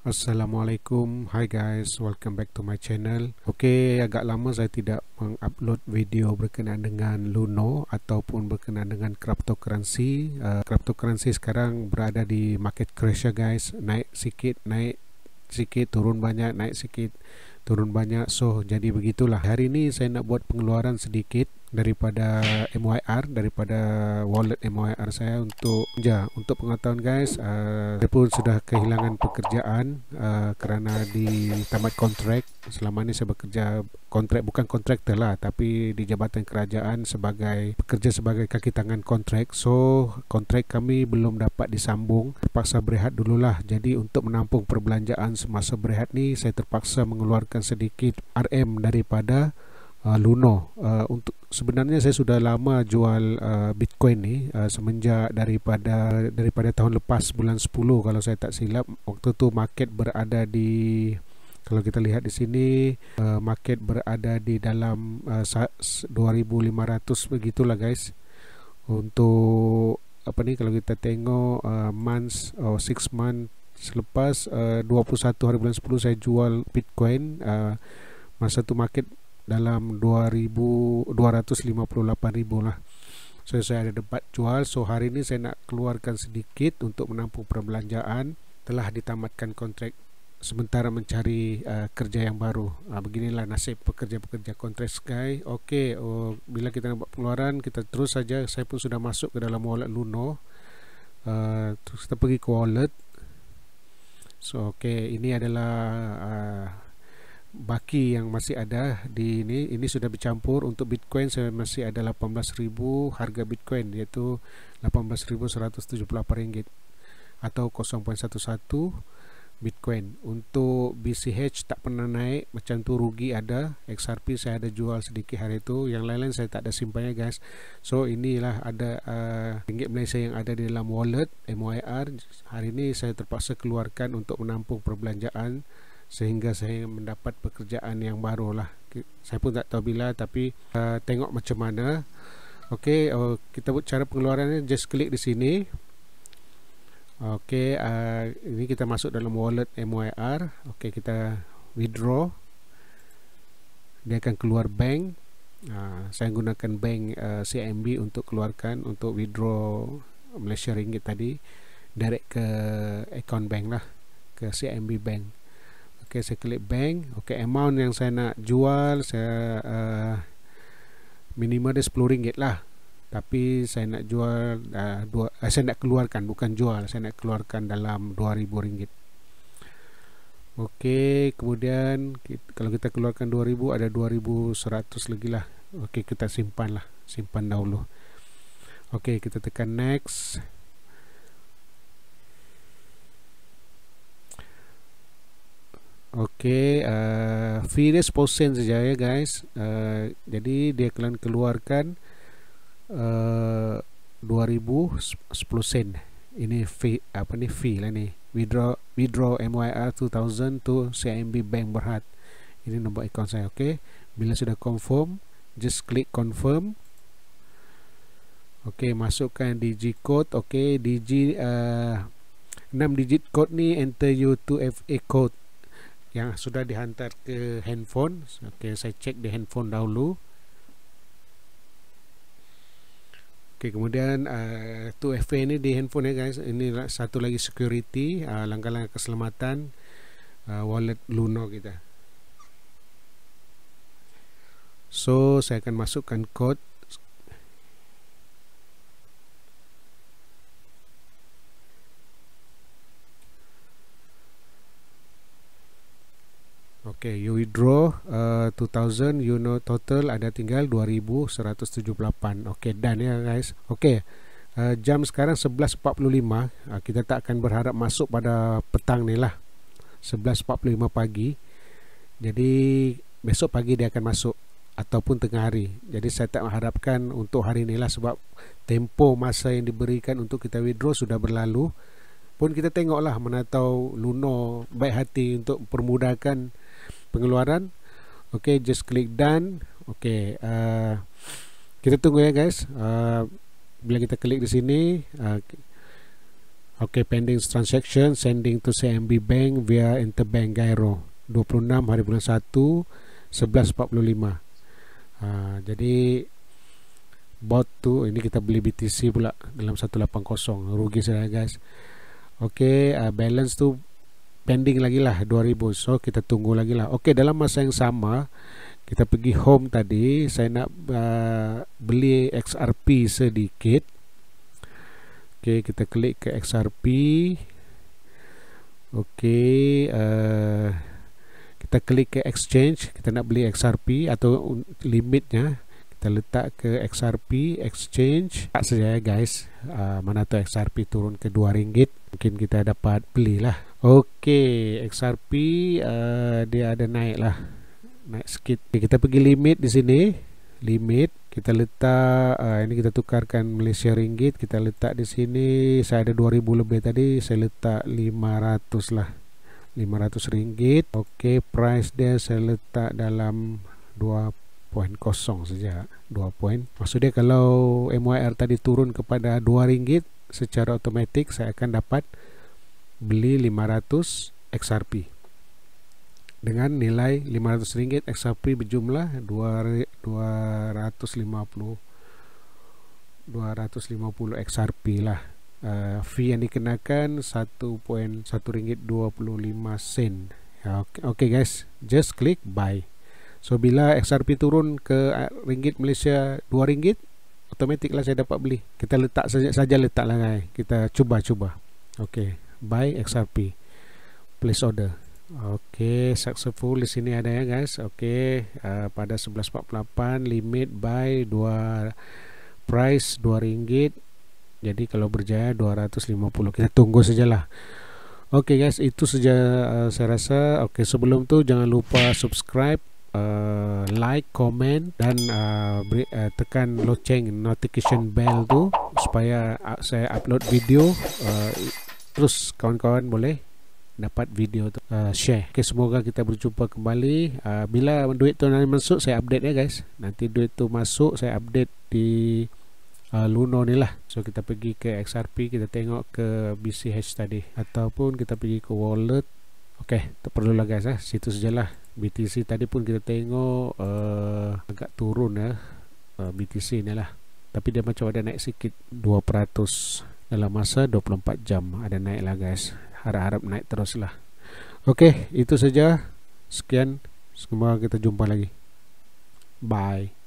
Assalamualaikum Hi guys Welcome back to my channel Ok agak lama saya tidak mengupload video berkenaan dengan Luno Ataupun berkenaan dengan cryptocurrency uh, Cryptocurrency sekarang berada di market crash ya guys Naik sikit, naik sikit, turun banyak, naik sikit, turun banyak So jadi begitulah Hari ini saya nak buat pengeluaran sedikit daripada MYR daripada wallet MYR saya untuk ya untuk pengetahuan guys uh, ah, saya pun sudah kehilangan pekerjaan uh, kerana di tamat kontrak selama ni saya bekerja kontrak bukan kontraktor lah tapi di jabatan kerajaan sebagai pekerja sebagai kaki tangan kontrak so kontrak kami belum dapat disambung terpaksa berehat dululah jadi untuk menampung perbelanjaan semasa berehat ni saya terpaksa mengeluarkan sedikit RM daripada uh, Luno. Uh, untuk sebenarnya saya sudah lama jual uh, Bitcoin ni uh, semenjak daripada daripada tahun lepas bulan 10 kalau saya tak silap. Waktu tu market berada di kalau kita lihat di sini uh, market berada di dalam uh, 2500 begitulah guys. Untuk apa ni kalau kita tengok uh, months or oh, 6 month selepas uh, 21 hari bulan 10 saya jual Bitcoin uh, masa tu market dalam 2,258 ribu lah. So saya ada dapat jual. So hari ni saya nak keluarkan sedikit untuk menampung perbelanjaan telah ditamatkan kontrak sementara mencari uh, kerja yang baru. Ha, beginilah nasib pekerja-pekerja kontrak guy. Okey, oh, bila kita nak buat pengeluaran, kita terus saja. Saya pun sudah masuk ke dalam wallet Luno. Uh, terus kita pergi ke wallet. So okey, ini adalah uh, baki yang masih ada di ini ini sudah bercampur untuk Bitcoin saya masih ada 18.000 harga Bitcoin yaitu 18.178 ringgit atau 0.11 Bitcoin untuk BCH tak pernah naik macam tu rugi ada XRP saya ada jual sedikit hari itu yang lain-lain saya tak ada simpannya guys so inilah ada uh, ringgit Malaysia yang ada di dalam wallet MYR hari ini saya terpaksa keluarkan untuk menampung perbelanjaan sehingga saya mendapat pekerjaan yang baru lah. Saya pun tak tahu bila tapi uh, tengok macam mana. Okey, uh, kita buat cara pengeluarannya just klik di sini. Okey, uh, ini kita masuk dalam wallet MYR. Okey, kita withdraw. Dia akan keluar bank. Uh, saya gunakan bank uh, CIMB untuk keluarkan untuk withdraw Malaysia Ringgit tadi direct ke account bank lah ke CIMB Bank Okey, saya klik bank Okey, amount yang saya nak jual saya uh, minimum dia RM10 lah tapi saya nak jual uh, dua, uh, saya nak keluarkan bukan jual saya nak keluarkan dalam RM2,000 Okey, kemudian kita, kalau kita keluarkan RM2,000 ada RM2,100 lagi lah Okey, kita simpan lah simpan dahulu Okey, kita tekan next Okey, uh, virus posen saja ya guys. Uh, jadi dia kalian keluarkan uh, 2010 sen. Ini fee apa ni fee lah ni. Withdraw withdraw MYR 2000 to CIMB Bank Berhad. Ini nombor akaun saya. Okey. Bila sudah confirm, just click confirm. Okey, masukkan digit code. Okey, digit uh, 6 digit code ni enter you 2FA code yang sudah dihantar ke handphone okay, saya cek di handphone dahulu Okay, kemudian uh, eh, 2FA ni di handphone ya guys ini satu lagi security eh, langkah-langkah uh, keselamatan uh, wallet Luno kita so saya akan masukkan kod. Okay, you withdraw uh, 2000, you know total ada tinggal 2178. Okay, done ya guys. Okay, uh, jam sekarang 11.45. Uh, kita tak akan berharap masuk pada petang ni lah. 11.45 pagi. Jadi, besok pagi dia akan masuk. Ataupun tengah hari. Jadi, saya tak mengharapkan untuk hari ni lah sebab tempo masa yang diberikan untuk kita withdraw sudah berlalu. Pun kita tengoklah mana tahu Luno baik hati untuk permudahkan pengeluaran okey just click done okey uh, kita tunggu ya guys uh, bila kita klik di sini uh, okey pending transaction sending to CMB bank via interbank gyro 26 hari bulan 1 11.45 uh, jadi bot tu ini kita beli BTC pula dalam 180 rugi saya guys okey uh, balance tu pending lagi lah 2000 so kita tunggu lagi lah ok dalam masa yang sama kita pergi home tadi saya nak uh, beli XRP sedikit ok kita klik ke XRP ok uh, kita klik ke exchange kita nak beli XRP atau limitnya kita letak ke XRP exchange tak saja guys uh, mana tu XRP turun ke 2 ringgit mungkin kita dapat belilah Okey, XRP uh, eh, dia ada naik lah. Naik sedikit. Okay, kita pergi limit di sini. Limit. Kita letak, uh, ini kita tukarkan Malaysia Ringgit. Kita letak di sini, saya ada 2000 lebih tadi. Saya letak 500 lah. 500 ringgit. Okey, price dia saya letak dalam 2 poin kosong saja 2 poin maksudnya kalau MYR tadi turun kepada 2 ringgit secara otomatik saya akan dapat beli 500 XRP dengan nilai 500 ringgit XRP berjumlah 250 250 XRP lah uh, fee yang dikenakan 1.1 ringgit 25 sen ya, okay, okay guys just click buy so bila XRP turun ke eh, ringgit Malaysia 2 ringgit otomatik lah saya dapat beli kita letak saja, saja letak lah guys. kita cuba-cuba Okay, by XRP please order oke okay, successful di sini ada ya guys oke okay, uh, eh, pada 11.48 limit by 2 price 2 ringgit jadi kalau berjaya 250 kita tunggu saja lah. okay, guys itu saja uh, saya rasa oke okay, sebelum tu jangan lupa subscribe uh, like comment dan uh, uh, tekan loceng notification bell tu supaya uh, saya upload video uh, terus kawan-kawan boleh dapat video tu uh, share. Okay, semoga kita berjumpa kembali. Uh, bila duit tu nanti masuk, saya update ya guys. Nanti duit tu masuk, saya update di uh, Luno ni lah. So kita pergi ke XRP, kita tengok ke BCH tadi. Ataupun kita pergi ke wallet. Okay, tak perlu lah guys. Eh. Situ lah. BTC tadi pun kita tengok uh, agak turun ya. Uh, BTC ni lah. Tapi dia macam ada naik sikit 2% dalam masa 24 jam ada naik lah guys harap-harap naik terus lah ok itu saja sekian semoga kita jumpa lagi bye